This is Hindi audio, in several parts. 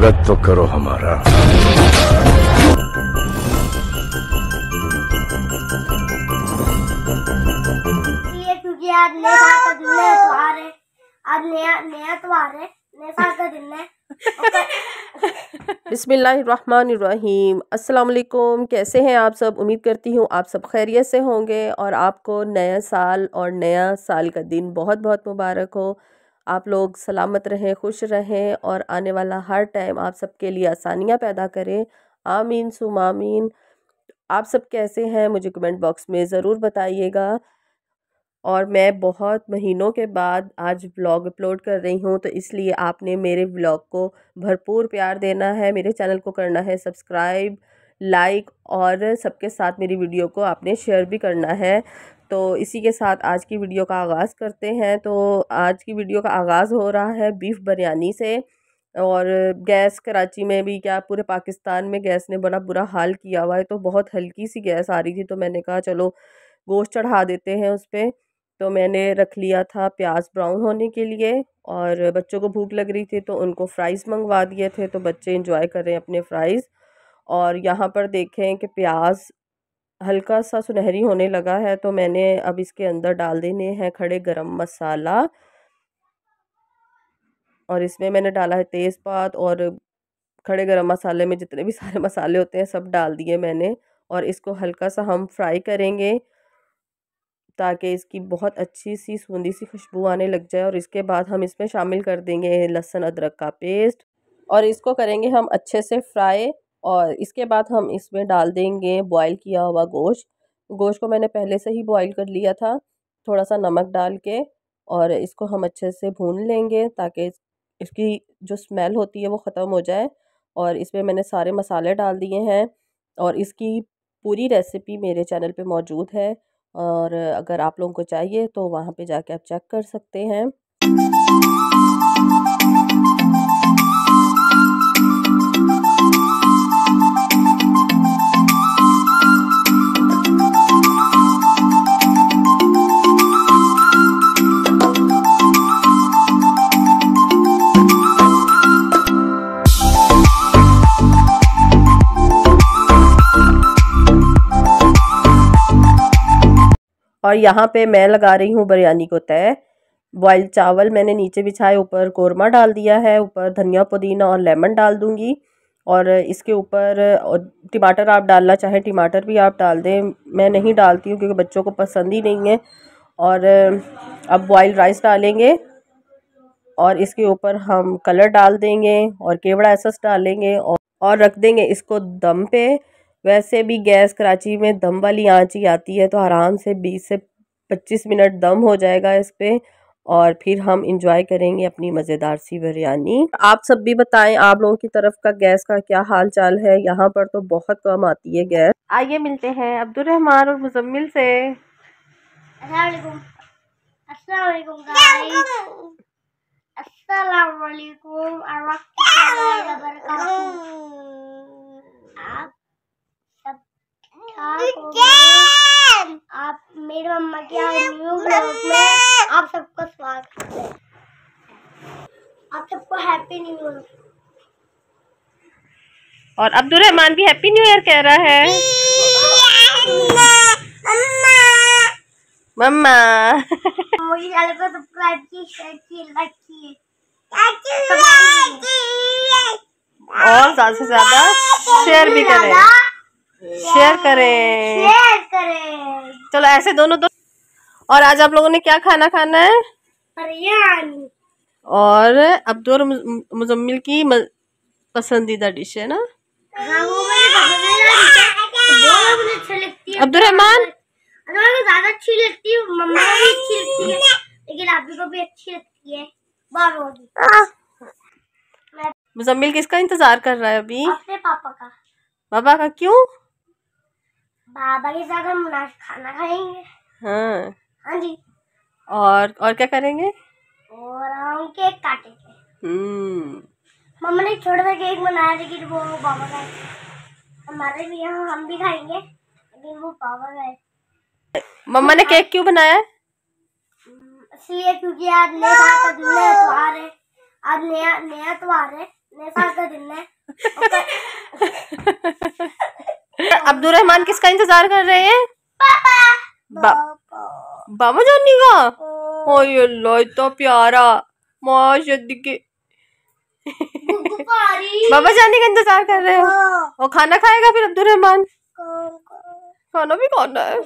स्वागत तो करो हमारा आज नया नया त्योहार है आज नया नया त्योहार है नेपाल का दिन है बिसमीम असलकुम कैसे हैं आप सब उम्मीद करती हूँ आप सब खैरियत से होंगे और आपको नया साल और नया साल का दिन बहुत बहुत मुबारक हो आप लोग सलामत रहें खुश रहें और आने वाला हर टाइम आप सबके लिए आसानियाँ पैदा करें आमीन सुमामीन आप सब कैसे हैं मुझे कमेंट बॉक्स में ज़रूर बताइएगा और मैं बहुत महीनों के बाद आज व्लॉग अपलोड कर रही हूँ तो इसलिए आपने मेरे व्लॉग को भरपूर प्यार देना है मेरे चैनल को करना है सब्सक्राइब लाइक और सबके साथ मेरी वीडियो को आपने शेयर भी करना है तो इसी के साथ आज की वीडियो का आगाज़ करते हैं तो आज की वीडियो का आगाज़ हो रहा है बीफ बिरयानी से और गैस कराची में भी क्या पूरे पाकिस्तान में गैस ने बड़ा बुरा हाल किया हुआ है तो बहुत हल्की सी गैस आ रही थी तो मैंने कहा चलो गोश्त चढ़ा देते हैं उस पर तो मैंने रख लिया था प्याज ब्राउन होने के लिए और बच्चों को भूख लग रही थी तो उनको फ़्राइज़ मंगवा दिए थे तो बच्चे इंजॉय कर रहे हैं अपने फ़्राइज़ और यहाँ पर देखें कि प्याज हल्का सा सुनहरी होने लगा है तो मैंने अब इसके अंदर डाल देने हैं खड़े गरम मसाला और इसमें मैंने डाला है तेज़पात और खड़े गरम मसाले में जितने भी सारे मसाले होते हैं सब डाल दिए मैंने और इसको हल्का सा हम फ्राई करेंगे ताकि इसकी बहुत अच्छी सी सूंदी सी खुशबू आने लग जाए और इसके बाद हम इसमें शामिल कर देंगे लहसुन अदरक का पेस्ट और इसको करेंगे हम अच्छे से फ्राई और इसके बाद हम इसमें डाल देंगे बॉयल किया हुआ गोश्त गोश्त को मैंने पहले से ही बॉईल कर लिया था थोड़ा सा नमक डाल के और इसको हम अच्छे से भून लेंगे ताकि इसकी जो स्मेल होती है वो ख़त्म हो जाए और इसमें मैंने सारे मसाले डाल दिए हैं और इसकी पूरी रेसिपी मेरे चैनल पे मौजूद है और अगर आप लोगों को चाहिए तो वहाँ पे जाके आप चेक कर सकते हैं और यहाँ पे मैं लगा रही हूँ बिरयानी को तय बॉयल चावल मैंने नीचे बिछाए ऊपर कोरमा डाल दिया है ऊपर धनिया पुदीना और लेमन डाल दूँगी और इसके ऊपर टमाटर आप डालना चाहें टमाटर भी आप डाल दें मैं नहीं डालती हूँ क्योंकि बच्चों को पसंद ही नहीं है और अब बॉयल राइस डालेंगे और इसके ऊपर हम कलर डाल देंगे और केवड़ा एसस डालेंगे और रख देंगे इसको दम पे वैसे भी गैस कराची में दम वाली आँच ही आती है तो आराम से बीस से पच्चीस मिनट दम हो जाएगा इस पर और फिर हम इंजॉय करेंगे अपनी मज़ेदार सी बिरयानी आप सब भी बताएं आप लोगों की तरफ का गैस का क्या हाल चाल है यहाँ पर तो बहुत कम आती है गैस आइए मिलते हैं अब्दुलरहमान और मुजम्मिल से आप आप मेरे मम्मा के आप सबको स्वागत है आप सबको हैप्पी न्यू ईयर और अब्दुल रहमान भी हैप्पी न्यू ईयर कह रहा है मम्मा मुझे चैनल को सब्सक्राइब शेयर किए लाइक किए और ज्यादा से ज्यादा शेयर भी करें शेयर करें शेयर करें चलो ऐसे दोनों दो और आज आप लोगों ने क्या खाना खाना है बिरयानी और अब्दुल तो मुजम्मिल की पसंदीदा डिश है ना अब्दुल रहमान ज्यादा अच्छी लगती है लेकिन अच्छी लगती है मुजम्मिल किसका इंतजार कर रहा है अभी अपने पापा का पापा का क्यों बाबा के साथ हम खाना खाएंगे हाँ हाँ जी और और क्या करेंगे और हम केक काटेंगे हम्म मम्मा ने छोटा सा केक बनाया था कि वो बाबा का हमारे भी यहाँ हम भी खाएंगे लेकिन वो बाबा का मम्मा ने हाँ। केक क्यों बनाया हम्म, इसलिए क्योंकि आज नया साल का दिन है त्योहार है आज नया नया त्योहार है नया साल का दिन है अब्दुल रहमान किसका इंतजार कर रहे हैं बाबा जानी का ओए प्यारा माशद बाबा जानी का इंतजार कर रहे हो हाँ। वो खाना खाएगा फिर अब्दुल रहमान खाना भी खाना है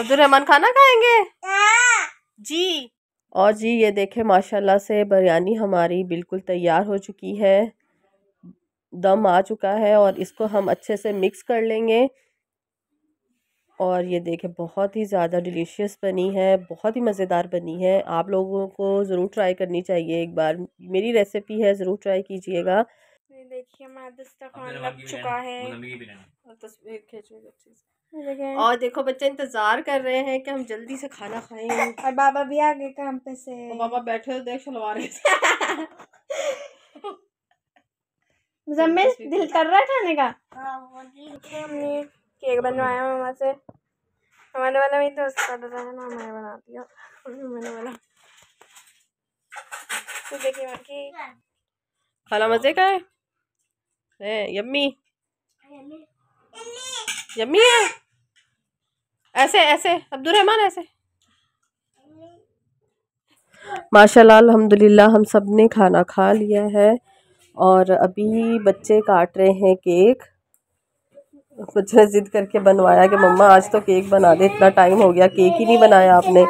अब्दुल रहमान खाना खाएंगे हाँ। जी और जी ये देखे माशाल्लाह से बिरयानी हमारी बिल्कुल तैयार हो चुकी है दम आ चुका है और इसको हम अच्छे से मिक्स कर लेंगे और ये देखें बहुत ही ज़्यादा डिलीशियस बनी है बहुत ही मज़ेदार बनी है आप लोगों को ज़रूर ट्राई करनी चाहिए एक बार मेरी रेसिपी है ज़रूर ट्राई कीजिएगा देखिए लग चुका है और और देखो बच्चे इंतज़ार कर रहे हैं कि हम जल्दी से खाना खाएं और बाबा भी आ गए काम पे से बाबा बैठे देख सलवार मुजम्मिल मतलब दिल कर रहा है खाने का हाँ, हमने केक बनवाया मामा से हमारे वाला मेरी दोस्त का डर है ना मैं बनाती हूँ मैंने बोला तो देखिए बाकी खाना मज़े का है ए, यम्मी यम्मी है ऐसे ऐसे अब्दुल रहमान ऐसे माशाल्लाह अल्हम्दुलिल्लाह हम सब ने खाना खा लिया है और अभी बच्चे काट रहे हैं केक कुछ जिद करके बनवाया कि मम्मा आज तो केक बना दे इतना टाइम हो गया केक ही नहीं बनाया आपने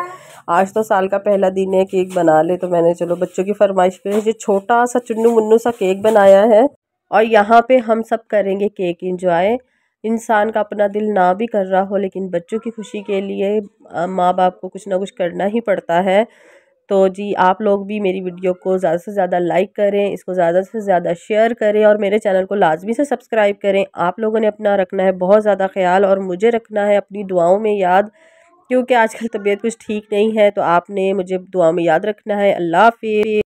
आज तो साल का पहला दिन है केक बना ले तो मैंने चलो बच्चों की फरमाइश पे ये छोटा सा चुन्नू मुन्नू सा केक बनाया है और यहाँ पे हम सब करेंगे केक इंजॉय इंसान का अपना दिल ना भी कर रहा हो लेकिन बच्चों की खुशी के लिए माँ बाप को कुछ ना कुछ करना ही पड़ता है तो जी आप लोग भी मेरी वीडियो को ज़्यादा से ज़्यादा लाइक करें इसको ज़्यादा से ज़्यादा शेयर करें और मेरे चैनल को लाजमी से सब्सक्राइब करें आप लोगों ने अपना रखना है बहुत ज़्यादा ख्याल और मुझे रखना है अपनी दुआओं में याद क्योंकि आजकल तबीयत कुछ ठीक नहीं है तो आपने मुझे दुआ में याद रखना है अल्लाह हाफि